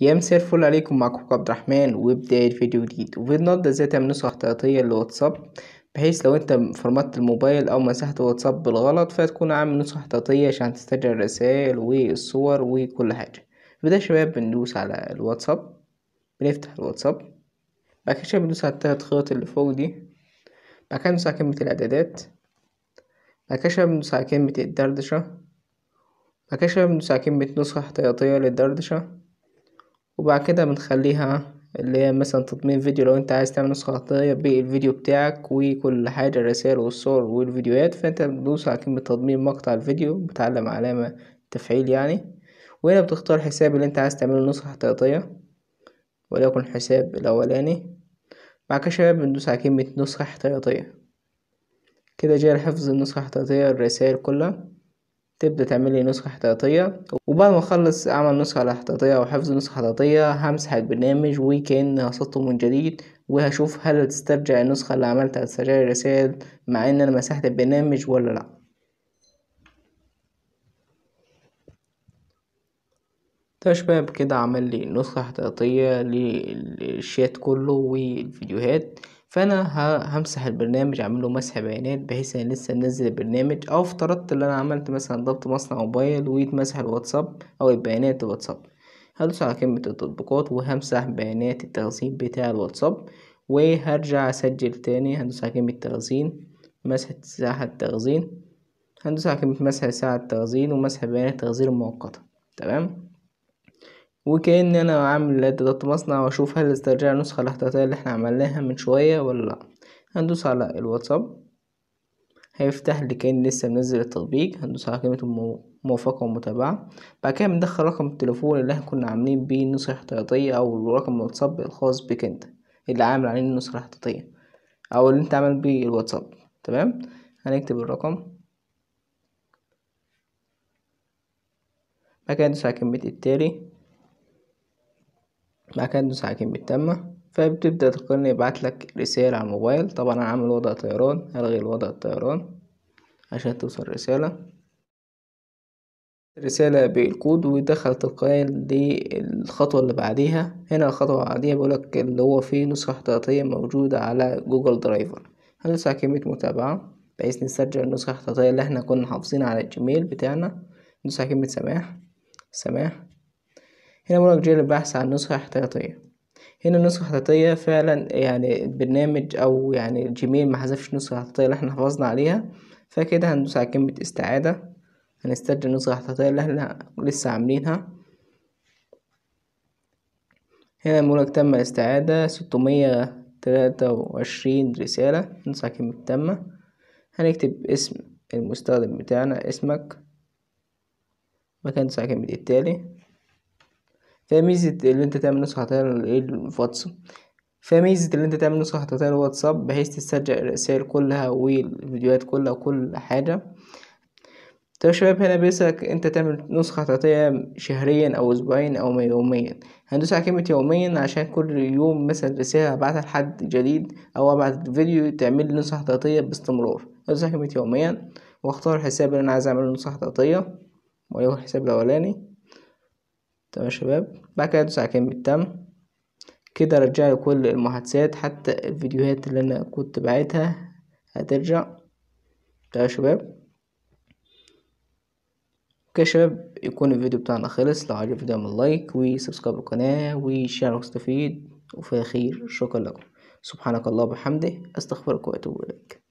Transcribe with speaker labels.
Speaker 1: يا مساء الفل عليكم معكم عبد الرحمن وبداية فيديو جديد وفي النهاردة ازاي تعمل نسخة احتياطية للواتساب بحيث لو انت فرمت الموبايل او مسحت واتساب بالغلط فتكون عامل نسخة احتياطية عشان تسترجع الرسائل والصور وكل حاجة بدا بداية شباب بندوس على الواتساب بنفتح الواتساب بعد كده بندوس على التلات خيوط اللي فوق دي بعد كده بندوس على كلمة الإعدادات بعد كده بندوس على كلمة الدردشة بعد كده بندوس على كلمة نسخة احتياطية للدردشة وبعد كده بنخليها اللي هي مثلا تطمين فيديو لو انت عايز تعمل نسخة خطية بالفيديو بتاعك وكل حاجة الرسائل والصور والفيديوهات فانت بتدوس على كلمة تضمين مقطع الفيديو بتعلم علامة تفعيل يعني وهنا بتختار حساب اللي انت عايز تعمله نسخة احتياطية وليكن الحساب الاولاني بعد كده شباب بندوس على كلمة نسخة احتياطية كده جاي حفظ النسخة الاحتياطية الرسائل كلها تبدأ تعملي نسخة احتياطية وبعد ما أخلص أعمل نسخة احتياطية أو حفظ نسخة احتياطية همسح البرنامج ويكن هسطه من جديد وهشوف هل هتسترجع النسخة اللي عملتها هتسترجع الرسائل مع إن أنا مسحت البرنامج ولا لأ ده شباب كده عمل لي نسخة احتياطية للشات كله والفيديوهات فانا همسح البرنامج اعمل له مسح بيانات بحيث ان لسه منزل البرنامج او افترضت ان انا عملت مثلا ضبط مصنع موبايل ويتمسح الواتساب او البيانات الواتساب هدوس على كلمة التطبيقات وهمسح بيانات التخزين بتاع الواتساب وهرجع اسجل تاني هدوس على كلمة تخزين مسح ساحة التخزين هندوس على كلمة مسح ساعة التخزين ومسح بيانات التخزين المؤقتة تمام وكأن أنا عامل إعدادات مصنع وأشوف هل استرجع النسخة الاحتياطية اللي احنا عملناها من شوية ولا لأ هندوس على الواتساب هيفتح لي كأني لسه منزل التطبيق هندوس على كلمة موافقة ومتابعة بعد كده بندخل رقم التليفون اللي احنا كنا عاملين بيه النسخة الاحتياطية أو رقم الواتساب الخاص بك انت اللي عامل عليه النسخة الاحتياطية أو اللي انت عامل بيه الواتساب تمام هنكتب الرقم بعد كده ندوس على كلمة التالي بعد كده تدوس على كلمة تم فبتبدأ تقارن يبعت لك رسالة على الموبايل طبعا أنا عامل وضع طيران ألغي الوضع الطيران عشان توصل رسالة رسالة بالكود ويدخل تلقائيا للخطوة اللي بعديها هنا الخطوة اللي بعديها بيقولك اللي هو فيه نسخة احتياطية موجودة على جوجل درايفر هندوس على كلمة متابعة بحيث نسترجع النسخة الاحتياطية اللي احنا كنا حافظينها على الجيميل بتاعنا ندوس على كلمة سماح سماح هنا مراجعة جيل البحث عن نسخة احتياطية هنا النسخة الاحتياطية فعلا يعني البرنامج أو يعني الجيميل ما حذفش النسخة الاحتياطية اللي احنا حفظنا عليها فكده هندوس على كلمة استعادة هنسترجع النسخة الاحتياطية اللي احنا لسه عاملينها هنا مولك تم الاستعادة ستمية تلاتة وعشرين رسالة هندوس على كلمة تم هنكتب اسم المستخدم بتاعنا اسمك مكان ندوس على كلمة التالي فميزة اللي انت تعمل نسخة خطية للواتس فميزة اللي انت تعمل نسخة خطية للواتساب بحيث تسترجع الرسائل كلها والفيديوهات كلها وكل حاجة طيب شباب هنا بيسألك انت تعمل نسخة خطية شهريا او اسبوعيا او يوميا هندوس على كلمة يوميا عشان كل يوم مثلا رسالة ابعتها لحد جديد او ابعت فيديو تعمل لي نسخة خطية باستمرار هندوس على كلمة يوميا واختار الحساب اللي انا عايز اعمله نسخة خطية وهو الحساب الاولاني تمام يا شباب بعد كده ادوس على كلمة تم كده رجع لي كل المحادثات حتى الفيديوهات اللي انا كنت باعتها هترجع تمام يا شباب كده يا شباب يكون الفيديو بتاعنا خلص لو عجبك الفيديو اعمل لايك وسبسكرايب القناة وشير واستفيد وفي الاخير شكرا لكم سبحانك الله وبحمده استغفرك واتوب اليك